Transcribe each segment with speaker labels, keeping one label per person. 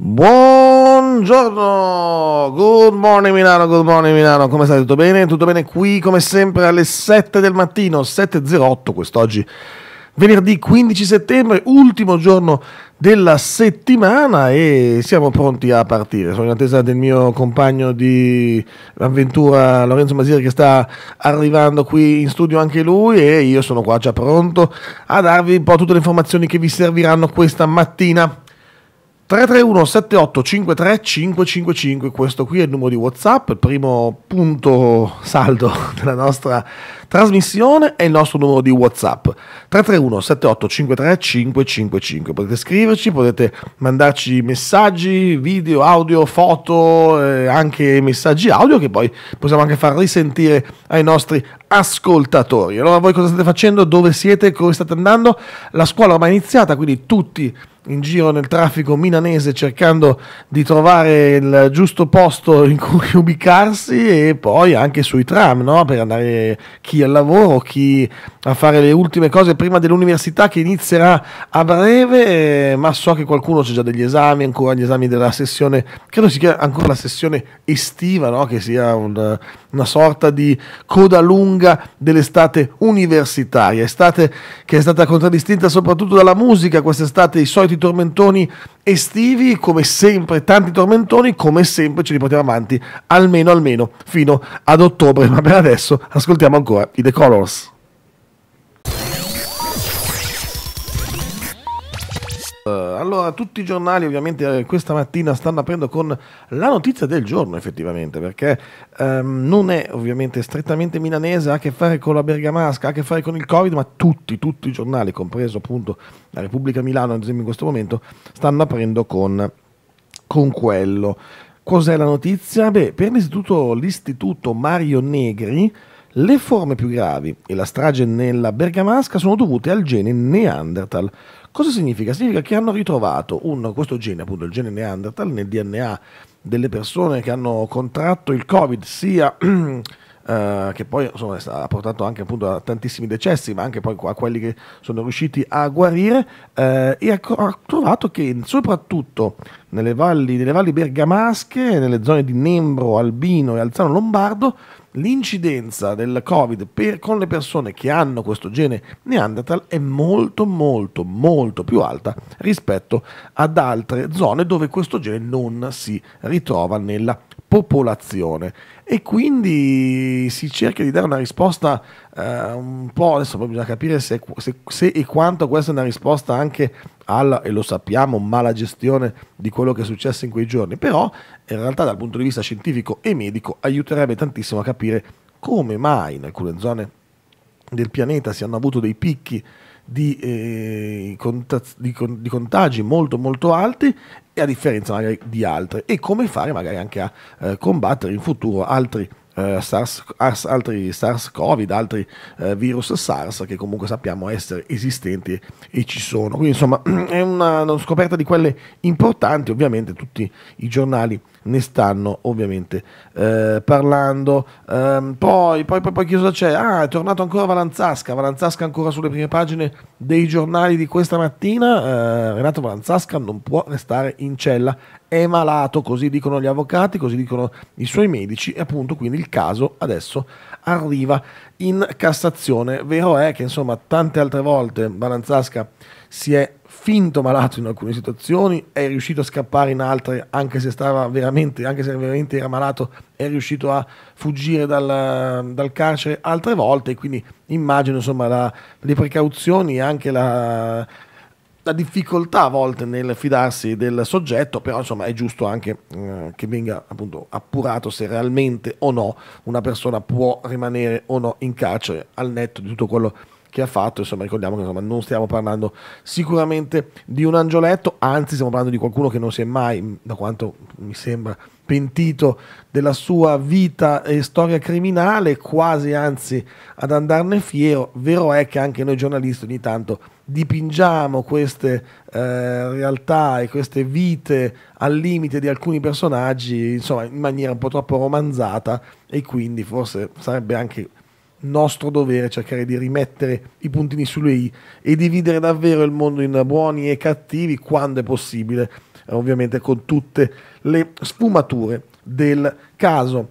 Speaker 1: Buongiorno, good morning Milano, good morning Milano, come state? Tutto bene? Tutto bene qui come sempre alle 7 del mattino, 7.08 quest'oggi, venerdì 15 settembre, ultimo giorno della settimana e siamo pronti a partire. Sono in attesa del mio compagno di avventura Lorenzo Masiri che sta arrivando qui in studio anche lui e io sono qua già pronto a darvi un po' tutte le informazioni che vi serviranno questa mattina. 331 78 53 555, questo qui è il numero di WhatsApp, il primo punto saldo della nostra Trasmissione e il nostro numero di WhatsApp 331 7853 555. Potete scriverci, potete mandarci messaggi, video, audio, foto, eh, anche messaggi audio che poi possiamo anche far risentire ai nostri ascoltatori. Allora voi cosa state facendo? Dove siete? Come state andando? La scuola ormai è iniziata, quindi tutti in giro nel traffico milanese cercando di trovare il giusto posto in cui ubicarsi e poi anche sui tram, no? Per andare chi al lavoro, chi a fare le ultime cose prima dell'università che inizierà a breve, eh, ma so che qualcuno c'è già degli esami, ancora gli esami della sessione, credo si chiama ancora la sessione estiva, no? che sia un una sorta di coda lunga dell'estate universitaria, estate che è stata contraddistinta soprattutto dalla musica, quest'estate i soliti tormentoni estivi, come sempre tanti tormentoni, come sempre ce li portiamo avanti, almeno almeno fino ad ottobre, ma per adesso ascoltiamo ancora i The Colors. Eh, allora, tutti i giornali ovviamente eh, questa mattina stanno aprendo con la notizia del giorno effettivamente, perché ehm, non è ovviamente strettamente milanese, ha a che fare con la bergamasca, ha a che fare con il Covid, ma tutti, tutti i giornali, compreso appunto la Repubblica Milano ad esempio in questo momento, stanno aprendo con, con quello. Cos'è la notizia? Beh, per l'istituto, l'istituto Mario Negri, le forme più gravi e la strage nella bergamasca sono dovute al gene Neanderthal. Cosa significa? Significa che hanno ritrovato un, questo gene, appunto il gene Neanderthal, nel DNA delle persone che hanno contratto il Covid, sia eh, che poi insomma, ha portato anche appunto, a tantissimi decessi, ma anche poi a quelli che sono riusciti a guarire, eh, e ha, ha trovato che soprattutto nelle valli, nelle valli bergamasche, nelle zone di Nembro, Albino e Alzano Lombardo, l'incidenza del Covid per, con le persone che hanno questo gene Neanderthal è molto molto molto più alta rispetto ad altre zone dove questo gene non si ritrova nella popolazione e quindi si cerca di dare una risposta eh, un po', adesso bisogna capire se, se, se, e quanto questa è una risposta anche alla, e lo sappiamo, mala gestione di quello che è successo in quei giorni, però in realtà dal punto di vista scientifico e medico aiuterebbe tantissimo a capire come mai in alcune zone del pianeta si hanno avuto dei picchi di, eh, contagi, di, di, contagi molto molto alti e a differenza magari di altre e come fare magari anche a eh, combattere in futuro altri eh, SARS, altri SARS-CoV, altri eh, virus SARS che comunque sappiamo essere esistenti e ci sono. Quindi insomma è una, una scoperta di quelle importanti, ovviamente tutti i giornali ne stanno ovviamente eh, parlando. Ehm, poi, poi, poi, poi che cosa c'è? Ah, è tornato ancora Valanzasca, Valanzasca ancora sulle prime pagine dei giornali di questa mattina. Eh, Renato Valanzasca non può restare in cella, è malato, così dicono gli avvocati, così dicono i suoi medici e appunto quindi il caso adesso arriva in Cassazione. Vero è che insomma tante altre volte Balanzasca si è finto malato in alcune situazioni, è riuscito a scappare in altre anche se, stava veramente, anche se veramente, era malato, è riuscito a fuggire dal, dal carcere altre volte, e quindi immagino insomma la, le precauzioni e anche la, la difficoltà a volte nel fidarsi del soggetto, però insomma è giusto anche eh, che venga appunto appurato se realmente o no una persona può rimanere o no in carcere al netto di tutto quello che ha fatto, insomma ricordiamo che insomma, non stiamo parlando sicuramente di un angioletto, anzi stiamo parlando di qualcuno che non si è mai, da quanto mi sembra, pentito della sua vita e storia criminale, quasi anzi ad andarne fiero, vero è che anche noi giornalisti ogni tanto dipingiamo queste eh, realtà e queste vite al limite di alcuni personaggi, insomma, in maniera un po' troppo romanzata e quindi forse sarebbe anche nostro dovere cercare di rimettere i puntini sulle i e dividere davvero il mondo in buoni e cattivi quando è possibile, ovviamente con tutte le sfumature del caso.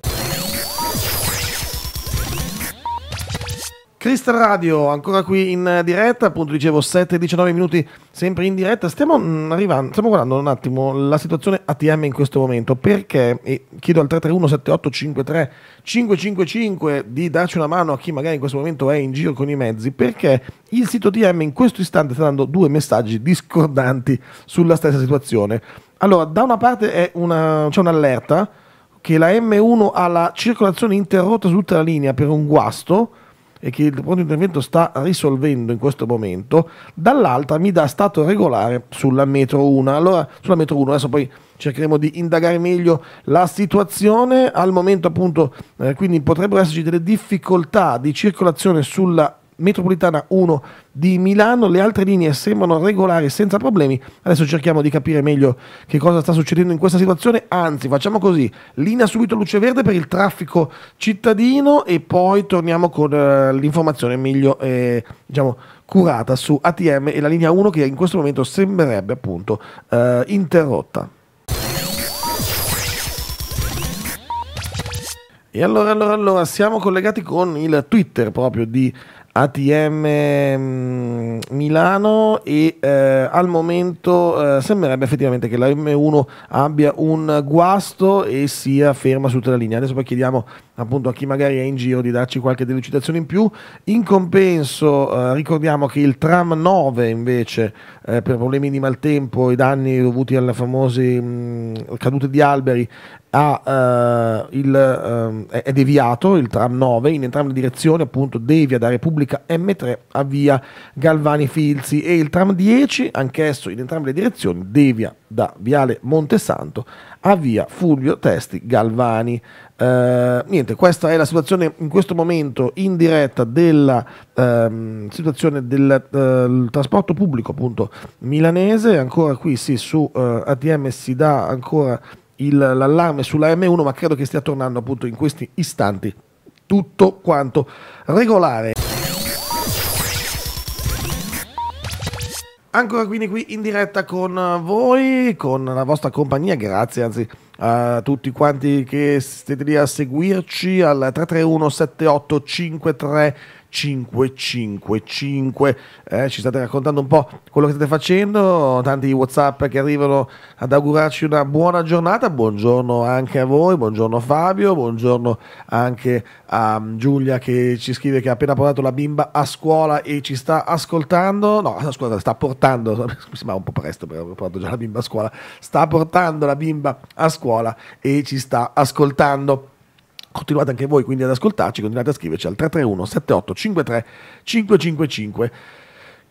Speaker 1: Crystal Radio, ancora qui in diretta, appunto dicevo 7-19 minuti sempre in diretta. Stiamo, mm, arrivando, stiamo guardando un attimo la situazione ATM in questo momento perché, e chiedo al 331-7853-555 di darci una mano a chi magari in questo momento è in giro con i mezzi, perché il sito ATM in questo istante sta dando due messaggi discordanti sulla stessa situazione. Allora, da una parte una, c'è un'allerta che la M1 ha la circolazione interrotta su tutta la linea per un guasto e che il pronto intervento sta risolvendo in questo momento, dall'altra mi dà stato regolare sulla metro 1. Allora, sulla metro 1 adesso poi cercheremo di indagare meglio la situazione, al momento appunto eh, quindi potrebbero esserci delle difficoltà di circolazione sulla metropolitana 1 di Milano, le altre linee sembrano regolari senza problemi. Adesso cerchiamo di capire meglio che cosa sta succedendo in questa situazione, anzi facciamo così, linea subito luce verde per il traffico cittadino e poi torniamo con eh, l'informazione meglio eh, diciamo, curata su ATM e la linea 1 che in questo momento sembrerebbe appunto eh, interrotta. E allora, allora, allora, siamo collegati con il Twitter proprio di ATM mm, Milano e eh, al momento eh, sembrerebbe effettivamente che la M1 abbia un guasto e sia ferma su tutta la linea. Adesso poi chiediamo appunto a chi magari è in giro di darci qualche delucidazione in più. In compenso eh, ricordiamo che il tram 9 invece eh, per problemi di maltempo e danni dovuti alle famose mh, mm, cadute di alberi ha, eh, il, eh, è deviato il tram 9 in entrambe le direzioni, appunto devia da Repubblica M3 a via Galvani Filzi e il tram 10 anch'esso in entrambe le direzioni devia da viale Montesanto a via Fulvio Testi Galvani. Uh, niente, questa è la situazione in questo momento in diretta della uh, situazione del uh, trasporto pubblico appunto milanese, ancora qui sì, su eh, ATM si dà ancora il, l'allarme sulla M1, ma credo che stia tornando appunto in questi istanti tutto quanto regolare. Ancora quindi qui in diretta con voi, con la vostra compagnia, grazie anzi a tutti quanti che siete lì a seguirci al 331 78 7853 555. Eh, ci state raccontando un po' quello che state facendo, tanti WhatsApp che arrivano ad augurarci una buona giornata. Buongiorno anche a voi, buongiorno Fabio, buongiorno anche a mm, Giulia che ci scrive che ha appena portato la bimba a scuola e ci sta ascoltando. No, scusa, sta portando, mi sembra un po' presto per aver portato già la bimba a scuola. Sta portando la bimba a scuola e ci sta ascoltando continuate anche voi quindi ad ascoltarci, continuate a scriverci al 331 7853 555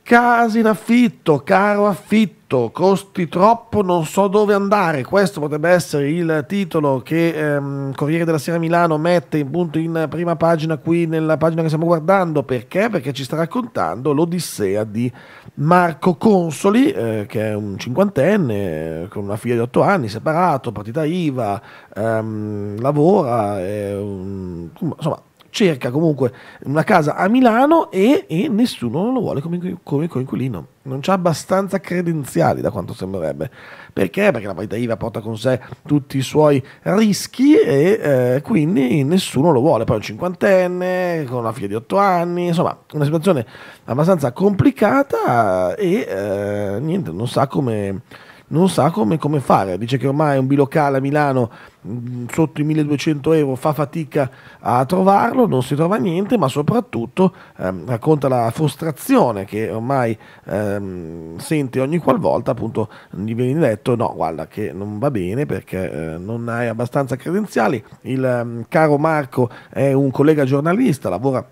Speaker 1: Casa in affitto, caro affitto, costi troppo, non so dove andare. Questo potrebbe essere il titolo che ehm, Corriere della Sera Milano mette appunto in prima pagina qui nella pagina che stiamo guardando. Perché? Perché ci sta raccontando l'odissea di Marco Consoli, eh, che è un cinquantenne eh, con una figlia di otto anni, separato, partita IVA, ehm, lavora, è un, insomma cerca comunque una casa a Milano e, e nessuno lo vuole come, come coinquilino. Non c'ha abbastanza credenziali da quanto sembrerebbe. Perché? Perché la partita IVA porta con sé tutti i suoi rischi e eh, quindi nessuno lo vuole. Poi è un cinquantenne, con una figlia di otto anni, insomma una situazione abbastanza complicata e eh, niente, non sa come non sa come, come, fare. Dice che ormai un bilocale a Milano mm, sotto i 1200 euro fa fatica a trovarlo, non si trova niente, ma soprattutto ehm, racconta la frustrazione che ormai ehm, sente ogni qualvolta appunto gli viene detto no guarda che non va bene perché eh, non hai abbastanza credenziali. Il ehm, caro Marco è un collega giornalista, lavora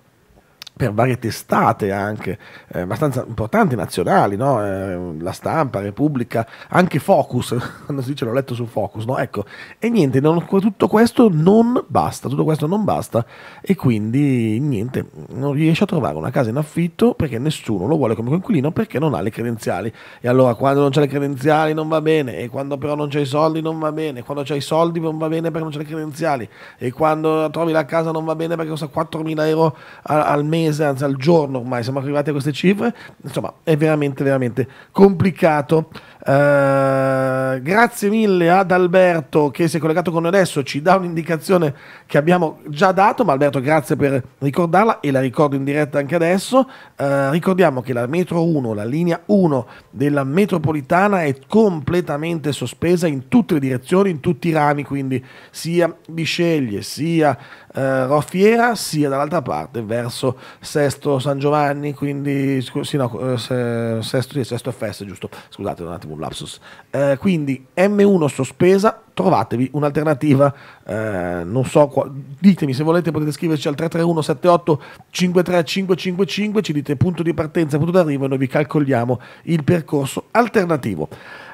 Speaker 1: per varie testate anche eh, abbastanza importanti nazionali, no? eh, La Stampa, Repubblica, anche Focus, quando si dice l'ho letto su Focus, no? ecco, e niente, non, tutto questo non basta, tutto questo non basta e quindi niente, non riesce a trovare una casa in affitto perché nessuno lo vuole come coinquilino perché non ha le credenziali e allora quando non c'è le credenziali non va bene e quando però non c'è i soldi non va bene, quando c'è i soldi non va bene perché non c'è le credenziali e quando trovi la casa non va bene perché costa 4.000 euro al mese mese, anzi al giorno ormai siamo arrivati a queste cifre, insomma è veramente, veramente complicato. Eh, grazie mille ad Alberto che si è collegato con noi adesso, ci dà un'indicazione che abbiamo già dato, ma Alberto grazie per ricordarla e la ricordo in diretta anche adesso. Uh, ricordiamo che la metro 1, la linea 1 della metropolitana è completamente sospesa in tutte le direzioni, in tutti i rami, quindi sia Bisceglie, sia uh, Roffiera, sia dall'altra parte verso Sesto San Giovanni, quindi scu- sì, no, se- Sesto, sì, Sesto FS, giusto? Scusate un attimo un lapsus. Eh, quindi M1 sospesa, trovatevi un'alternativa, eh, non so, qua, ditemi se volete potete scriverci al 331 78 53555, ci dite punto di partenza, punto d'arrivo e noi vi calcoliamo il percorso alternativo.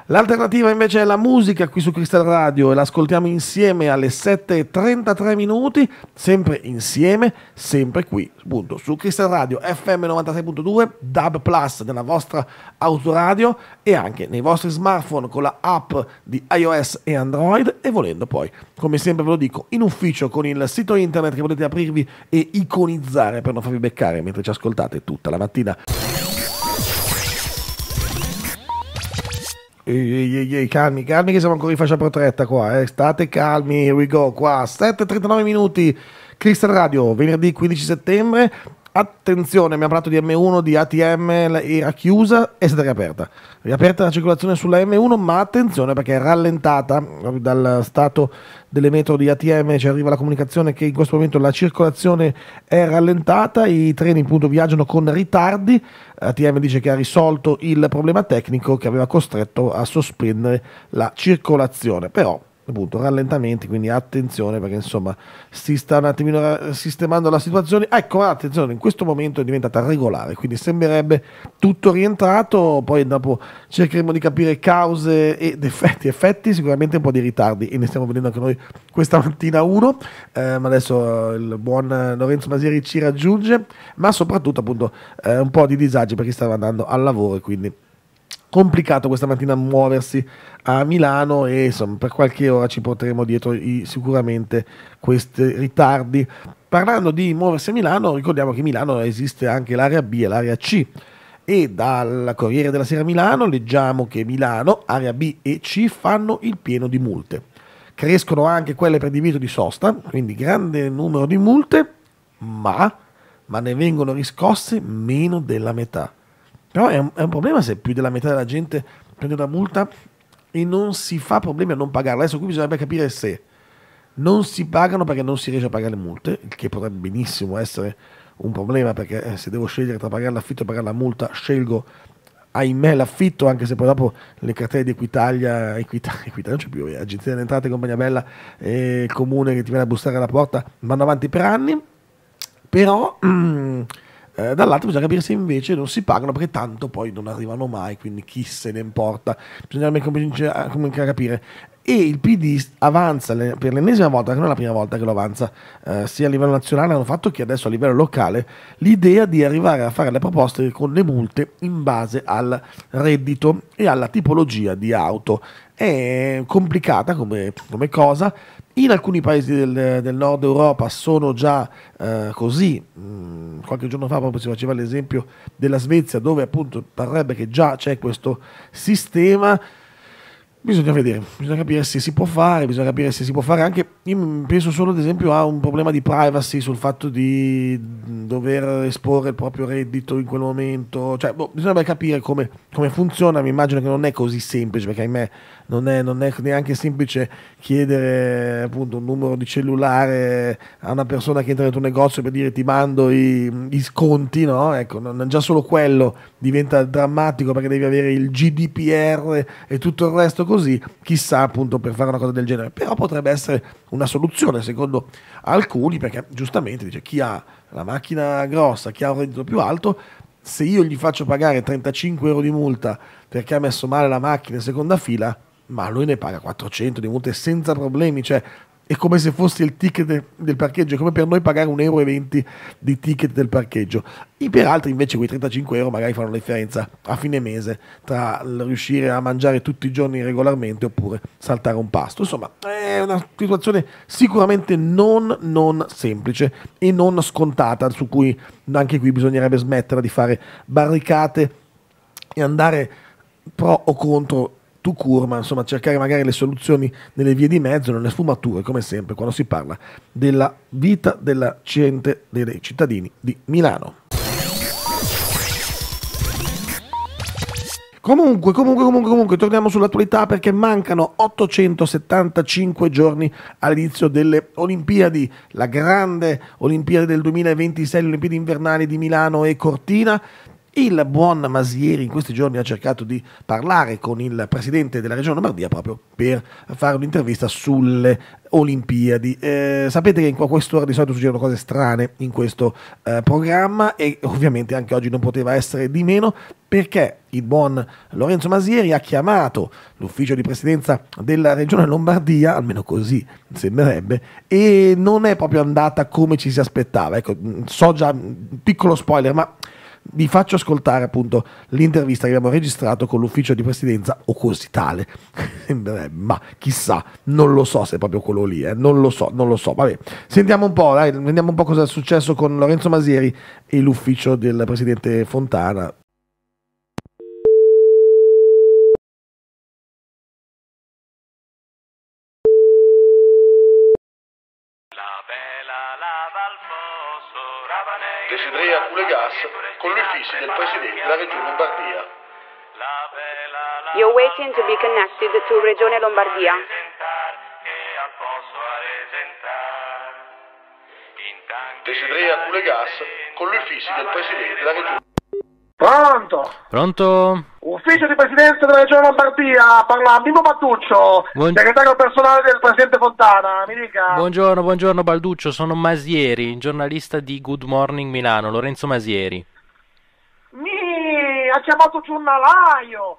Speaker 1: L'alternativa invece è la musica qui su Crystal Radio e l'ascoltiamo insieme alle 7.33 minuti, sempre insieme, sempre qui, appunto, su Crystal Radio FM 96.2, DAB Plus nella vostra autoradio e anche nei vostri smartphone con la app di iOS e Android e volendo poi, come sempre ve lo dico, in ufficio con il sito internet che potete aprirvi e iconizzare per non farvi beccare mentre ci ascoltate tutta la mattina. Ehi, ehi, calmi, calmi che siamo ancora in fascia protetta qua, eh. state calmi, here we go qua, 7.39 minuti, Crystal Radio, venerdì 15 settembre, Attenzione, abbiamo parlato di M1, di ATM a chiusa, è stata riaperta. Riaperta la circolazione sulla M1, ma attenzione perché è rallentata dal stato delle metro di ATM, ci arriva la comunicazione che in questo momento la circolazione è rallentata, i treni appunto viaggiano con ritardi, ATM dice che ha risolto il problema tecnico che aveva costretto a sospendere la circolazione, però appunto rallentamenti quindi attenzione perché insomma si sta un attimino sistemando la situazione ecco attenzione in questo momento è diventata regolare quindi sembrerebbe tutto rientrato poi dopo cercheremo di capire cause ed effetti effetti sicuramente un po' di ritardi e ne stiamo vedendo anche noi questa mattina uno ehm, eh, ma adesso il buon Lorenzo Masieri ci raggiunge ma soprattutto appunto eh, un po' di disagi perché stava andando al lavoro e quindi complicato questa mattina muoversi a Milano e insomma, per qualche ora ci porteremo dietro i, sicuramente questi ritardi. Parlando di muoversi a Milano, ricordiamo che Milano esiste anche l'area B e l'area C e dal Corriere della Sera Milano leggiamo che Milano, area B e C fanno il pieno di multe. Crescono anche quelle per divieto di sosta, quindi grande numero di multe, ma, ma ne vengono riscosse meno della metà. Però è un, è un problema se più della metà della gente prende una multa e non si fa problemi a non pagarla. Adesso qui bisognerebbe capire se non si pagano perché non si riesce a pagare le multe, il che potrebbe benissimo essere un problema perché eh, se devo scegliere tra pagare l'affitto e pagare la multa, scelgo ahimè l'affitto, anche se poi dopo le cartelle di Equitalia, Equitalia, Equitalia non c'è più, eh, Agenzia delle Entrate, Compagnia Bella e il Comune che ti viene a bussare alla porta, vanno avanti per anni, però... Mm, eh, dall'altro bisogna capire se invece non si pagano perché tanto poi non arrivano mai, quindi chi se ne importa. Bisogna eh, cominciare a capire. E il PD avanza per l'ennesima volta, che non è la prima volta che lo avanza, eh, sia a livello nazionale hanno fatto che adesso a livello locale, l'idea di arrivare a fare le proposte con le multe in base al reddito e alla tipologia di auto. È complicata come, come cosa in alcuni paesi del, del, nord Europa sono già eh, così. Mm, qualche giorno fa proprio si faceva l'esempio della Svezia dove appunto parrebbe che già c'è questo sistema. Bisogna vedere, bisogna capire se si può fare, bisogna capire se si può fare anche, io penso solo ad esempio a un problema di privacy sul fatto di mm, dover esporre il proprio reddito in quel momento, cioè boh, bisognerebbe capire come, come funziona, mi immagino che non è così semplice perché ahimè non è, non è, neanche semplice chiedere appunto un numero di cellulare a una persona che entra nel tuo negozio per dire ti mando i, i sconti, no? Ecco, non, già solo quello diventa drammatico perché devi avere il GDPR e tutto il resto così, chissà appunto per fare una cosa del genere, però potrebbe essere una soluzione secondo alcuni perché giustamente dice chi ha la macchina grossa, chi ha un reddito più alto, se io gli faccio pagare 35 euro di multa perché ha messo male la macchina in seconda fila, ma lui ne paga 400 di multe senza problemi, cioè è come se fosse il ticket del parcheggio, è come per noi pagare 1,20 euro di ticket del parcheggio. I altri invece quei 35 euro magari fanno la differenza a fine mese tra riuscire a mangiare tutti i giorni regolarmente oppure saltare un pasto. Insomma, è una situazione sicuramente non, non semplice e non scontata, su cui anche qui bisognerebbe smetterla di fare barricate e andare pro o contro tu cure, ma insomma cercare magari le soluzioni nelle vie di mezzo, nelle sfumature, come sempre quando si parla della vita della gente dei cittadini di Milano. Comunque, comunque, comunque, comunque, torniamo sull'attualità perché mancano 875 giorni all'inizio delle Olimpiadi, la grande Olimpiade del 2026, le Olimpiadi invernali di Milano e Cortina. Il buon Masieri in questi giorni ha cercato di parlare con il presidente della regione Lombardia proprio per fare un'intervista sulle Olimpiadi. Eh, sapete che in quest'ora di solito succedono cose strane in questo eh, programma e ovviamente anche oggi non poteva essere di meno perché il buon Lorenzo Masieri ha chiamato l'ufficio di presidenza della regione Lombardia, almeno così sembrerebbe, e non è proprio andata come ci si aspettava. Ecco, so già un piccolo spoiler, ma vi faccio ascoltare appunto l'intervista che abbiamo registrato con l'ufficio di presidenza o così tale. Ma chissà, non lo so se è proprio quello lì, eh. non lo so, non lo so. Vabbè, sentiamo un po', dai, vediamo un po' cosa è successo con Lorenzo Masieri e l'ufficio del presidente Fontana. Desidrei a Culegas con l'ufficio del Presidente della Regione Lombardia.
Speaker 2: You're waiting to be connected to Regione Lombardia.
Speaker 1: Desiderei a collegarsi con l'ufficio del Presidente della Regione.
Speaker 3: Pronto? Pronto? Ufficio di Presidenza della Regione Lombardia, parla Mimmo Balduccio, Buong... segretario personale del Presidente Fontana, mi dica.
Speaker 2: Buongiorno, buongiorno Balduccio, sono Masieri, giornalista di Good Morning Milano, Lorenzo Masieri
Speaker 3: ha chiamato giornalaio,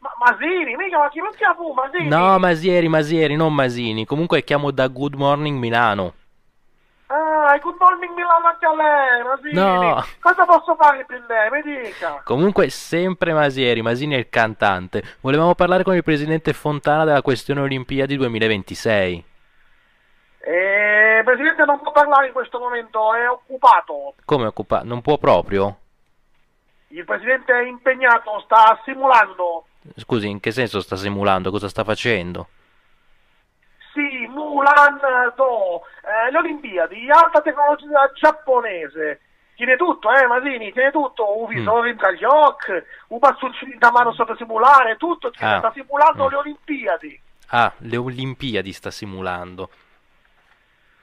Speaker 3: ma Masini, mica, ma chi lo chiamo Masini? No,
Speaker 2: Masieri, Masieri, non Masini. Comunque chiamo da Good Morning Milano.
Speaker 3: Ah, Good Morning Milano anche a lei, Masini. No. Cosa posso fare per lei? Mi dica.
Speaker 2: Comunque sempre Masieri, Masini è il cantante. Volevamo parlare con il presidente Fontana della questione Olimpiadi 2026.
Speaker 3: Eh, presidente non può parlare in questo momento, è occupato.
Speaker 2: Come occupato? Non può proprio?
Speaker 3: Il presidente è impegnato, sta simulando.
Speaker 2: Scusi, in che senso sta simulando? Cosa sta facendo?
Speaker 3: Simulando eh, le Olimpiadi, alta tecnologia giapponese. Tiene tutto, eh, Masini, tiene tutto. Mm. Un visore mm. tra gli occhi, un bastoncino da mano sotto simulare, tutto. Ah. Sta simulando mm. le Olimpiadi.
Speaker 2: Ah, le Olimpiadi sta simulando.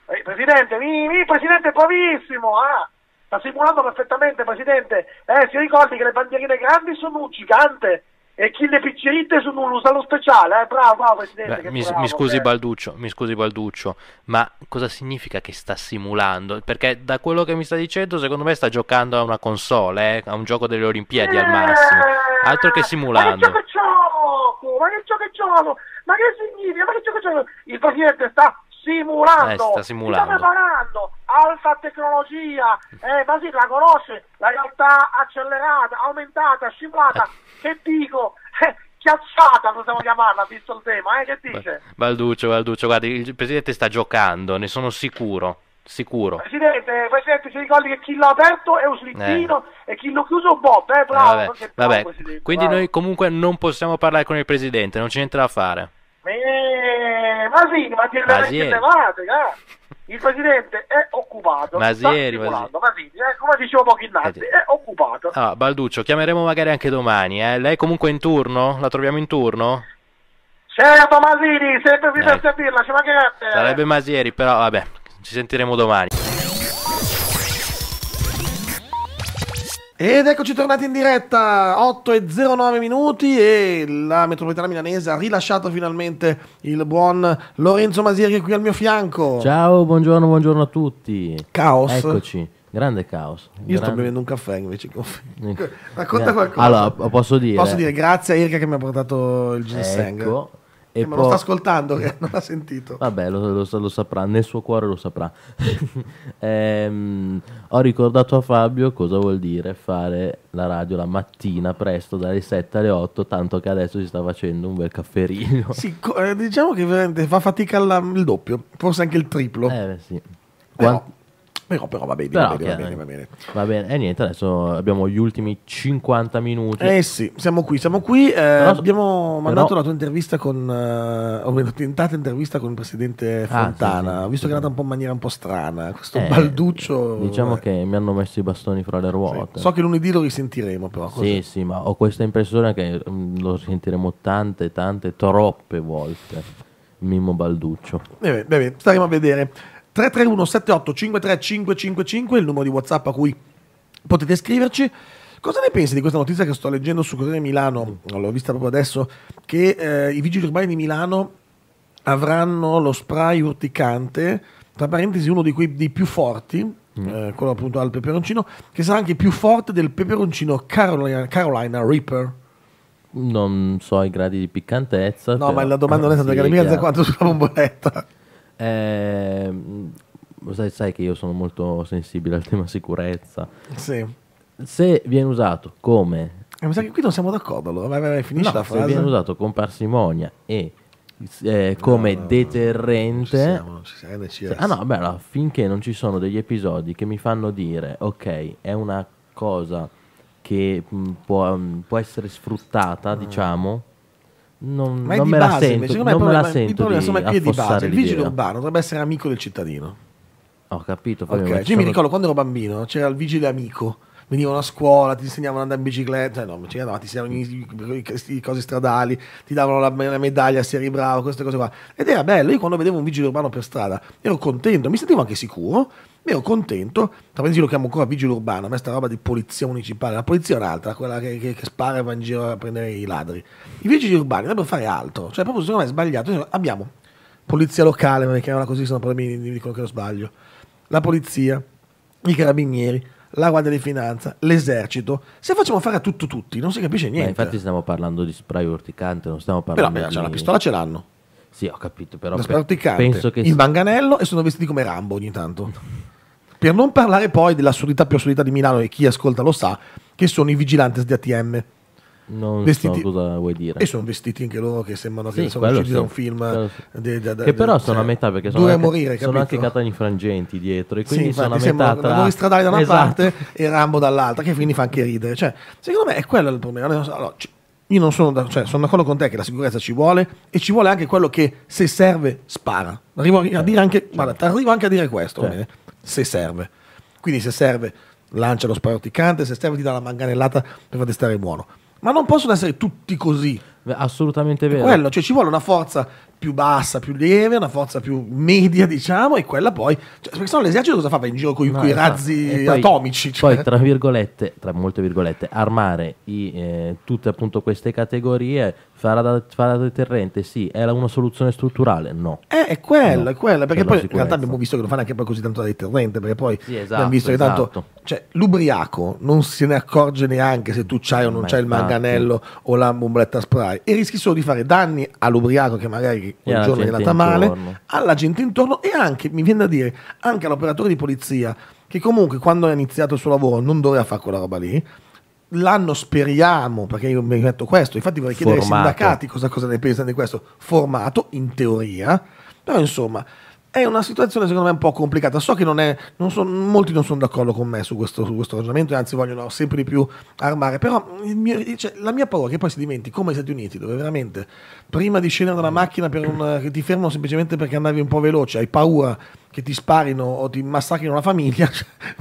Speaker 3: Eh, presidente, mi, mi, presidente, bravissimo, ah. Eh sta simulando perfettamente Presidente, eh, si ricordi che le bandierine grandi sono un gigante e chi le piccerite sono un usato speciale, eh? bravo, bravo Presidente. Beh, mi, bravo, mi, scusi eh.
Speaker 2: Balduccio, mi scusi Balduccio, ma cosa significa che sta simulando? Perché da quello che mi sta dicendo, secondo me sta giocando a una console, eh? a un gioco delle Olimpiadi al massimo, eh! altro che simulando. Ma che
Speaker 3: gioco, ma che gioco, gioco, ma che significa, ma che gioco, gioco? Il Presidente sta simulando, eh, sta simulando. sta preparando, Alfa Tecnologia, eh, ma si la conosce, la realtà accelerata, aumentata, scivolata, eh. che dico, eh, schiacciata possiamo chiamarla, visto il tema, eh, che dice?
Speaker 2: Balduccio, Balduccio, guardi, il Presidente sta giocando, ne sono sicuro. Sicuro.
Speaker 3: Presidente, eh, Presidente, si ricordi che chi l'ha aperto è un slittino eh. e chi l'ha chiuso è un bob, eh, bravo. Eh, vabbè, vabbè. Bravo, quindi bravo. noi
Speaker 2: comunque non possiamo parlare con il Presidente, non c'è niente da fare.
Speaker 3: Eh, ma sì, ma ti Basile. levate, eh il presidente è occupato. Masieri, Masieri. Masini, eh, come dicevo pochi innanzi, è occupato. Ah,
Speaker 2: Balduccio, chiameremo magari anche domani. Eh. Lei comunque in turno? La troviamo in turno?
Speaker 3: Certo, Masieri, sempre qui eh. per servirla, ci mancherebbe.
Speaker 1: Eh. Sarebbe
Speaker 2: Masieri, però vabbè, ci sentiremo domani.
Speaker 1: Ed eccoci tornati in diretta, 8 e 09 minuti e la metropolitana milanese ha rilasciato finalmente il buon Lorenzo Masieri qui al mio fianco.
Speaker 2: Ciao, buongiorno, buongiorno a tutti. Caos. Eccoci. Grande
Speaker 1: caos. Io grande... sto bevendo un caffè invece. Racconta qualcosa. Allora, posso dire. Posso dire grazie a Irka che mi ha portato il ginseng. Ecco, e eh, poi... Ma lo sta ascoltando, che non ha sentito.
Speaker 2: Vabbè, lo, lo, lo saprà, nel suo cuore lo saprà. ehm, ho ricordato a Fabio cosa vuol dire fare la radio la mattina presto, dalle 7 alle 8, tanto che adesso si sta facendo un bel cafferino. Sì,
Speaker 1: eh, diciamo che veramente fa fatica la, il doppio, forse anche il triplo. Eh, sì. Quant- no. Però, però va bene, però, va, bene, va, bene
Speaker 2: va bene, va bene. E niente, adesso abbiamo gli ultimi 50 minuti. Eh sì, siamo qui, siamo
Speaker 1: qui. Eh, però, abbiamo mandato la tua intervista con, eh, o meno tentata intervista con il presidente Fontana. Ah, sì, sì. Ho visto che è andata un po' in maniera un po' strana, questo eh, balduccio. Diciamo eh.
Speaker 2: che mi hanno messo i bastoni
Speaker 1: fra le ruote. Sì. So che lunedì lo risentiremo però. Così. Sì, sì, ma
Speaker 2: ho questa impressione che mm, lo sentiremo tante, tante, troppe volte. Mimmo Balduccio.
Speaker 1: Eh bene, bene, staremo a vedere. 331 78 53 555 il numero di WhatsApp a cui potete scriverci. Cosa ne pensi di questa notizia che sto leggendo su Corriere Milano? L'ho vista proprio adesso, che eh, i vigili urbani di Milano avranno lo spray urticante, tra parentesi uno di quei, dei più forti, mm. eh, quello appunto al peperoncino, che sarà anche più forte del peperoncino Carolina, Carolina Reaper.
Speaker 2: Non so i gradi di piccantezza. No, ma la domanda non è stata sì, gradi di quanto sulla bomboletta. Eh, sai, sai, che io sono molto sensibile al tema sicurezza. Sì. Se viene usato come... Eh, mi sa che qui non siamo d'accordo, allora
Speaker 1: vai, vai, vai finisci no, la frase. Se viene usato
Speaker 2: con parsimonia e eh, come no, no, deterrente.
Speaker 1: Non ci siamo, non ci siamo. Ah no,
Speaker 2: beh, allora, finché non ci sono degli episodi che mi fanno dire, ok, è una cosa che mh, mm, può, mh, mm, può, essere sfruttata, mm. diciamo, non, ma non me base, la sento, non, non me, la sento. Il problema insomma, è di base. Il vigile urbano
Speaker 1: dovrebbe essere amico del cittadino. Ho capito. Fabio, okay. Io mi ricordo quando ero bambino c'era il vigile amico venivano a scuola, ti insegnavano ad andare in bicicletta, cioè, no, no, ti insegnavano i, i, i cose stradali, ti davano la, la, medaglia se eri bravo, queste cose qua. Ed era bello, io quando vedevo un vigile urbano per strada ero contento, mi sentivo anche sicuro, ero contento, tra l'altro lo chiamo ancora vigile urbano, a me sta roba di polizia municipale, la polizia è un'altra, quella che, che, che spara e va in giro a prendere i ladri. I vigili urbani dovrebbero fare altro, cioè proprio secondo me è sbagliato, abbiamo polizia locale, ma mi chiamano così, sono problemi di quello che lo sbaglio, la polizia, i carabinieri, la Guardia di Finanza, l'esercito. Se facciamo fare a tutto tutti, non si capisce niente. Ma infatti
Speaker 2: stiamo parlando di spray urticante, non stiamo parlando Però, cioè, di... Però la pistola ce l'hanno. Sì, ho capito, però... La spray urticante, penso che... in
Speaker 1: manganello e sono vestiti come Rambo ogni tanto. per non parlare poi dell'assurdità più assurdità di Milano e chi ascolta lo sa, che sono i vigilantes di ATM non vestiti... so cosa vuoi dire. E sono vestiti anche loro che sembrano che sì, sono usciti sì. da un film. De, de, de, che però sono cioè, a metà perché sono, anche, morire, sono anche catani
Speaker 2: frangenti dietro. E quindi sì, sono a metà tra Rambo stradale da una esatto.
Speaker 1: parte e Rambo dall'altra, che quindi fa anche ridere. Cioè, secondo me è quello il problema. Allora, io non sono, da, cioè, sono d'accordo con te che la sicurezza ci vuole e ci vuole anche quello che se serve spara. Arrivo a dire anche, certo. guarda, arrivo anche a dire questo, certo. bene, se serve. Quindi se serve lancia lo sparo se serve ti dà la manganellata per farti stare buono ma non possono essere tutti così. Assolutamente vero. Quello, cioè ci vuole una forza più bassa, più lieve, una forza più media, diciamo, e quella poi. Cioè, perché sennò l'esercito cosa fa? Va in giro con no, i razzi poi, atomici. Cioè. Poi, tra
Speaker 2: virgolette, tra molte virgolette, armare i, eh, tutte appunto queste categorie farà da, farà da deterrente, sì, è una soluzione strutturale? No. Eh, è quella, no, è quella, perché per poi in realtà
Speaker 1: abbiamo visto che non fa neanche poi così tanto da deterrente, perché poi sì, esatto, abbiamo visto esatto. che tanto... Esatto. Cioè, l'ubriaco non se ne accorge neanche se tu c'hai o non Ma c'hai il manganello o la bomboletta spray fare e rischi solo di fare danni all'ubriaco che magari quel giorno è andata male, alla gente intorno e anche, mi viene da dire, anche all'operatore di polizia che comunque quando ha iniziato il suo lavoro non doveva fare quella roba lì. L'anno speriamo, perché io mi metto questo, infatti vorrei chiedere formato. ai sindacati cosa, cosa ne pensano di questo formato, in teoria, però insomma è una situazione secondo me un po' complicata. So che non è, non so, molti non sono d'accordo con me su questo, su questo ragionamento, anzi vogliono sempre di più armare, però mio, cioè, la mia paura è che poi si diventi come gli Stati Uniti, dove veramente prima di scendere dalla mm. macchina un, che ti fermano semplicemente perché andavi un po' veloce, hai paura che ti sparino o ti massacrino la famiglia,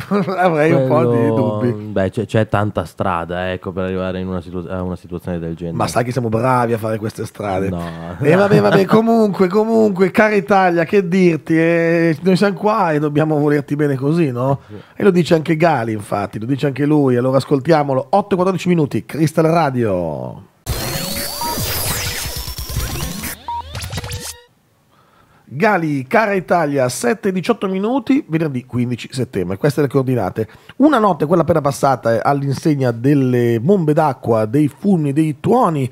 Speaker 1: avrei Quello... un po' di dubbi.
Speaker 2: Beh, c'è, c'è tanta strada, ecco, per arrivare una situ- a una situazione del genere.
Speaker 1: Ma sai che siamo bravi a fare queste strade. No. E eh, vabbè, vabbè, comunque, comunque, cara Italia, che dirti? Eh, noi siamo qua e dobbiamo volerti bene così, no? E lo dice anche Gali, infatti, lo dice anche lui. Allora ascoltiamolo. 8-14 minuti, Crystal Radio. Gali, cara Italia, 7-18 minuti, venerdì 15 settembre. Queste le coordinate. Una notte, quella appena passata, eh, all'insegna delle bombe d'acqua, dei fulmini, dei tuoni,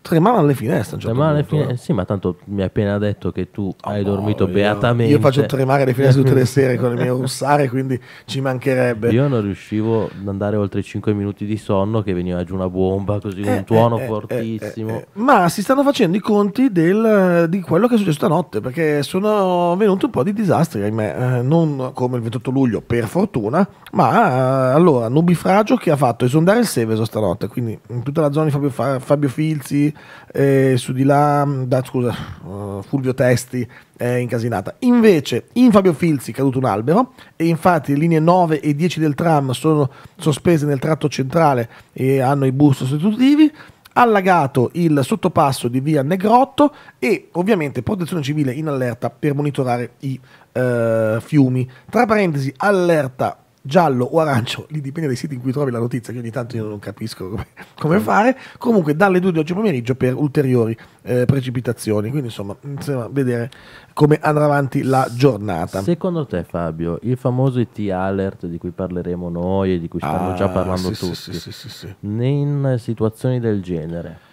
Speaker 1: tremavano le finestre.
Speaker 2: Certo tremavano le eh. finestre, eh. sì, ma tanto mi hai appena detto che tu oh, hai dormito no, beatamente. Io, faccio tremare le finestre tutte le sere
Speaker 1: con le mie russare, quindi ci mancherebbe. Io
Speaker 2: non riuscivo ad andare oltre 5 minuti di sonno, che veniva giù una bomba, così eh, un eh, tuono eh, fortissimo.
Speaker 1: ma si stanno facendo i conti del, di quello che è successo stanotte perché sono venuti un po' di disastri, ahimè, eh, non come il 28 luglio per fortuna, ma eh, allora nubifragio che ha fatto esondare il Seveso stanotte, quindi in tutta la zona di Fabio, Fabio Filzi, eh, su di là, da, scusa, uh, Fulvio Testi è incasinata. Invece in Fabio Filzi è caduto un albero e infatti le linee 9 e 10 del tram sono sospese nel tratto centrale e hanno i bus sostitutivi allagato il sottopasso di via Negrotto e ovviamente protezione civile in allerta per monitorare i eh, fiumi. Tra parentesi, allerta giallo o arancio, lì dipende dai siti in cui trovi la notizia, che ogni tanto io non capisco come, come certo. fare. Comunque dalle 2 di oggi pomeriggio per ulteriori eh, precipitazioni. Quindi insomma, insomma, vedere come andrà avanti la giornata.
Speaker 2: Secondo te Fabio, il famoso IT alert di cui parleremo
Speaker 1: noi e di cui stanno ah, già parlando sì, tutti, sì, sì,
Speaker 2: in situazioni del genere?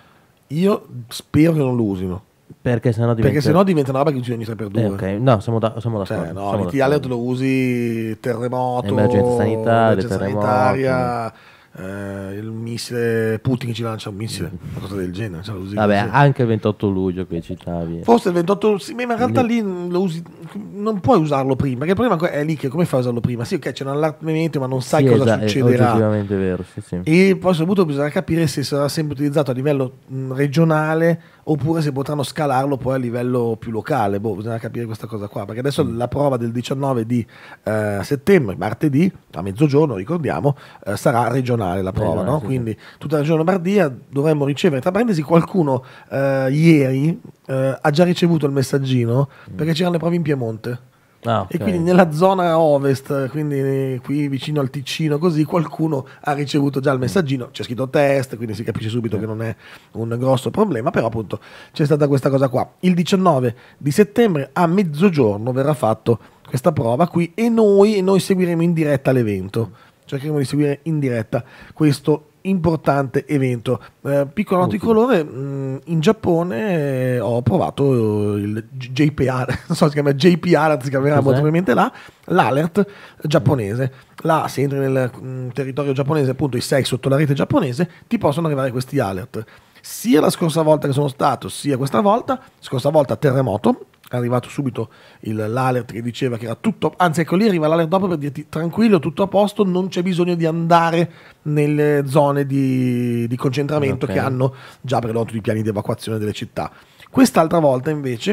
Speaker 2: Io spero che non lo usino perché sennò diventa... Perché sennò
Speaker 1: diventa una roba che usi ogni 3 per 2 eh,
Speaker 2: okay. No, siamo, da, siamo d'accordo. Cioè, no, siamo d'accordo.
Speaker 1: lo usi terremoto, emergenza sanitaria, emergenza sanitaria eh, il missile Putin ci lancia un missile, mm. una cosa del genere. Cioè, Vabbè, così.
Speaker 2: anche il 28 luglio che citavi. Forse il
Speaker 1: 28, sì, ma in realtà mm. lì usi, non puoi usarlo prima, perché il problema è lì che come fai a usarlo prima? Sì, ok, c'è un allargamento, ma non sai sì, cosa esatto, succederà. È
Speaker 2: vero, sì, sì. E
Speaker 1: poi soprattutto bisognerà capire se sarà sempre utilizzato a livello mm, regionale oppure se potranno scalarlo poi a livello più locale. Boh, bisogna capire questa cosa qua, perché adesso mm. la prova del 19 di eh, settembre, martedì, a mezzogiorno, ricordiamo, eh, sarà regionale settimanale la prova, esatto, no? quindi tutta la regione Lombardia dovremmo ricevere. Tra parentesi, qualcuno eh, ieri eh, ha già ricevuto il messaggino mm. perché c'erano le prove in Piemonte. Ah, okay. E quindi nella zona ovest, quindi qui vicino al Ticino, così qualcuno ha ricevuto già il mm. messaggino. C'è scritto test, quindi si capisce subito che non è un grosso problema. Però, appunto, c'è stata questa cosa qua. Il 19 di settembre a mezzogiorno verrà fatto questa prova qui e noi, e noi seguiremo in diretta l'evento cercheremo di seguire in diretta questo importante evento. Eh, piccolo noto di colore, mh, mm, in Giappone eh, ho provato il JPR, non so si chiama JPR, si chiamerà molto probabilmente là, l'alert giapponese. Là, se entri nel mh, mm, territorio giapponese, appunto i sei sotto la rete giapponese, ti possono arrivare questi alert sia la scorsa volta che sono stato, sia questa volta. Scorsa volta terremoto, è arrivato subito il, l'alert che diceva che era tutto, anzi ecco lì arriva l'alert dopo per dirti tranquillo, tutto a posto, non c'è bisogno di andare nelle zone di, di concentramento okay. che hanno già prodotto i piani di evacuazione delle città. Quest'altra volta invece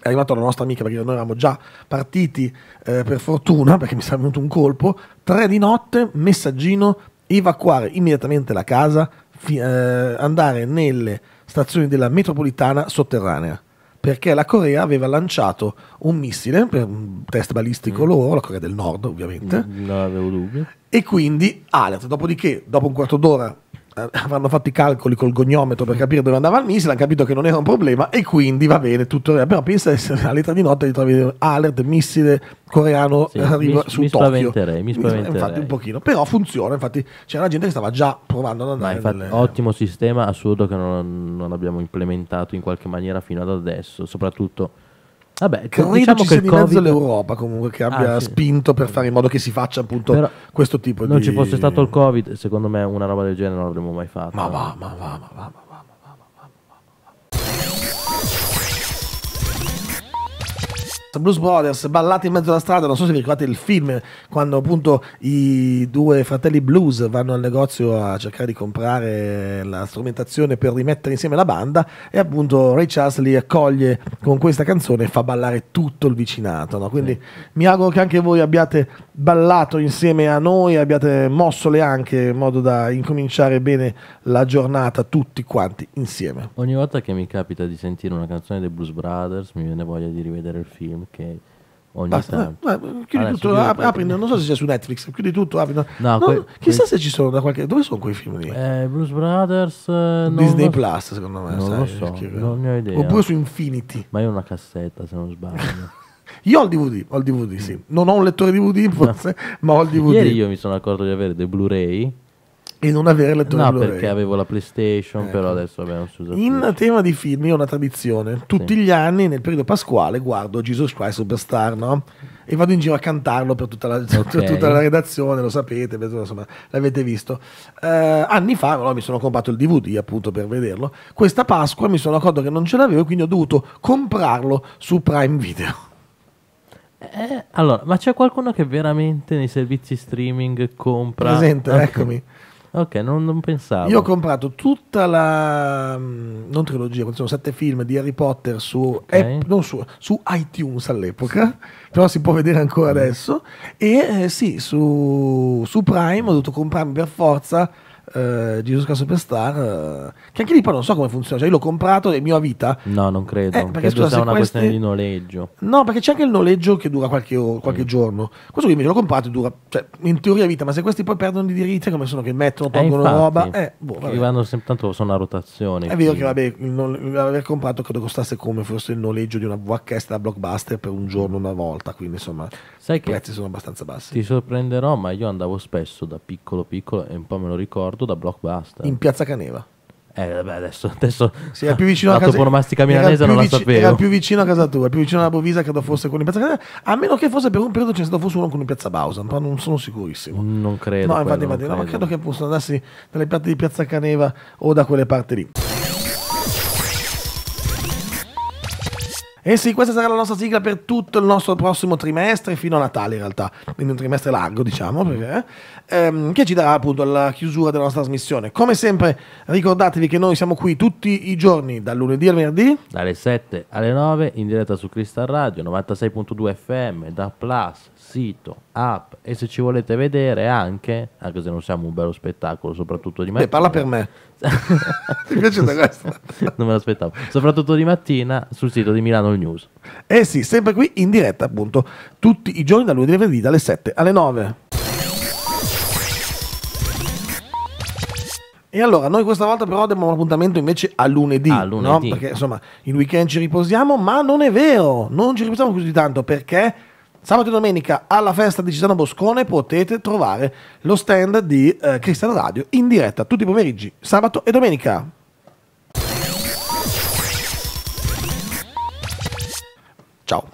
Speaker 1: è arrivata la nostra amica perché noi eravamo già partiti eh, per fortuna perché mi sarebbe venuto un colpo, tre di notte, messaggino, evacuare immediatamente la casa fi- eh, andare nelle stazioni della metropolitana sotterranea perché la Corea aveva lanciato un missile per un test balistico mm. loro, la Corea del Nord ovviamente. Mm, non avevo dubbio. E quindi alert. Dopodiché, dopo un quarto d'ora avranno fatto i calcoli col gognometro per capire dove andava il missile, hanno capito che non era un problema e quindi va bene, tutto era. Però pensa essere a letra di notte di trovare alert, missile coreano sì, arriva mi, su mi Tokyo. Spaventerei, mi spaventerei. Infatti un pochino, però funziona, infatti c'era gente che stava già provando ad andare. Infatti, nelle...
Speaker 2: Ottimo sistema, assurdo che non, non abbiamo implementato in qualche maniera fino ad adesso, soprattutto Vabbè, credo diciamo ci che il COVID... mezzo l'Europa
Speaker 1: comunque che abbia ah, sì. spinto per fare in modo che si faccia appunto Però questo tipo non di... Non ci fosse stato il Covid, secondo me una roba del genere non l'avremmo mai fatta. Ma va, ma va, ma va. Ma va. Blues Brothers ballati in mezzo alla strada, non so se vi ricordate il film quando appunto i due fratelli blues vanno al negozio a cercare di comprare la strumentazione per rimettere insieme la banda e appunto Ray Charles li accoglie con questa canzone e fa ballare tutto il vicinato, no? quindi sì. mi auguro che anche voi abbiate ballato insieme a noi, abbiate mosso le anche in modo da incominciare bene la giornata tutti quanti insieme.
Speaker 2: Ogni volta che mi capita di sentire una canzone dei Blues Brothers mi viene voglia di rivedere il film che ogni Basta, ma, ma, chiudi Adesso tutto, apri, apri,
Speaker 1: non so se sia su Netflix, chiudi tutto, apri. No, no que- chissà que- se ci sono da qualche... Dove sono quei film lì? Eh, Blues
Speaker 2: Brothers...
Speaker 1: Eh, Disney Plus, secondo me. Non sai, lo so, non ne ho idea. Oppure su Infinity. Ma io ho una cassetta, se non sbaglio. Io ho il DVD, ho il DVD, sì. Mm. Non ho un lettore DVD forse, no. ma ho il DVD. Ieri io
Speaker 2: mi sono accorto di avere dei Blu-ray
Speaker 1: e non avere lettore no, Blu-ray. perché avevo
Speaker 2: la PlayStation, ecco. però adesso abbiamo
Speaker 1: scusato. In più. tema di film, io ho una tradizione. Tutti sì. gli anni, nel periodo pasquale, guardo Jesus Christ Superstar, no? E vado in giro a cantarlo per tutta la, okay. per tutta la redazione, lo sapete, insomma, l'avete visto. Eh, anni fa no, mi sono comprato il DVD appunto per vederlo. Questa Pasqua mi sono accorto che non ce l'avevo, quindi ho dovuto comprarlo su Prime Video. Eh,
Speaker 2: allora, ma c'è qualcuno che veramente nei servizi streaming compra... Presente, okay. eccomi. Ok, non, non, pensavo. Io ho
Speaker 1: comprato tutta la. Mm, non trilogia, sono sette film di Harry Potter su, okay. app, su, su iTunes all'epoca, sì. però si può vedere ancora mm. adesso. E eh, sì, su, su Prime ho dovuto comprarmi per forza eh, di Yusuka Superstar, eh, che anche lì poi non so come funziona, cioè io l'ho comprato e mio a vita.
Speaker 2: No, non credo, eh, perché scusa, sia una queste... questione di noleggio.
Speaker 1: No, perché c'è anche il noleggio che dura qualche, qualche mm. giorno. Questo qui invece l'ho comprato e dura, cioè, in teoria vita, ma se questi poi perdono di diritti, come sono che mettono, eh, tolgono infatti, roba, eh, boh, vabbè.
Speaker 2: vanno sempre tanto sono a rotazione.
Speaker 1: È vero che vabbè, non, l'aver comprato credo costasse come fosse il noleggio di una VHS da blockbuster per un giorno una volta, quindi insomma Sai che i prezzi sono abbastanza bassi. Ti
Speaker 2: sorprenderò, ma io andavo spesso da piccolo piccolo e un po' me lo ricordo ricordo da blockbuster. In
Speaker 1: Piazza Caneva.
Speaker 2: Eh, vabbè, adesso, adesso sì, era più vicino a casa toponomastica milanese non la vicino, sapevo. Era più
Speaker 1: vicino a casa tua, più vicino alla Bovisa credo fosse con in piazza Caneva, a meno che fosse per un periodo c'è stato forse uno con in piazza Bausa, ma non sono sicurissimo. Non credo. No, infatti, infatti, non credo. ma credo che fossero andassi dalle parti di piazza Caneva o da quelle parti lì. E eh sì, questa sarà la nostra sigla per tutto il nostro prossimo trimestre, fino a Natale in realtà, quindi un trimestre largo diciamo, perché, eh? ehm, che ci darà appunto la chiusura della nostra trasmissione. Come sempre ricordatevi che noi siamo qui tutti i giorni, dal lunedì al venerdì.
Speaker 2: Dalle 7 alle 9 in diretta su Crystal Radio, 96.2 FM, da Plus, sito, app e se ci volete vedere anche, anche se non siamo un bello spettacolo, soprattutto di mattina. Beh, parla per me. Ti piace questa? non me l'aspettavo. Soprattutto di mattina sul sito di Milano News.
Speaker 1: Eh sì, sempre qui in diretta appunto, tutti i giorni da lunedì al venerdì dalle 7 alle 9. E allora, noi questa volta però abbiamo un appuntamento invece a lunedì, a lunedì. No? perché insomma il weekend ci riposiamo, ma non è vero, non ci riposiamo così tanto perché Sabato e domenica alla festa di Cesano Boscone potete trovare lo stand di eh, Cristiano Radio in diretta tutti i pomeriggi, sabato e domenica. Ciao.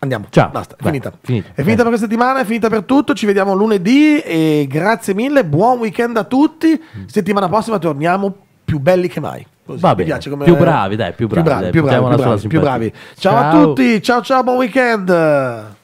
Speaker 1: Andiamo. Ciao. Basta, è Beh, finita. finita. È finita Beh. per questa settimana, è finita per tutto. Ci vediamo lunedì e grazie mille. Buon weekend a tutti. Mm. Settimana prossima torniamo più belli che mai. Così. Va bene. Come... Più bravi, dai, più bravi. Più bravi, dai, più, bravi, più, bravi più bravi. Ciao, ciao a tutti. Ciao, ciao, buon weekend.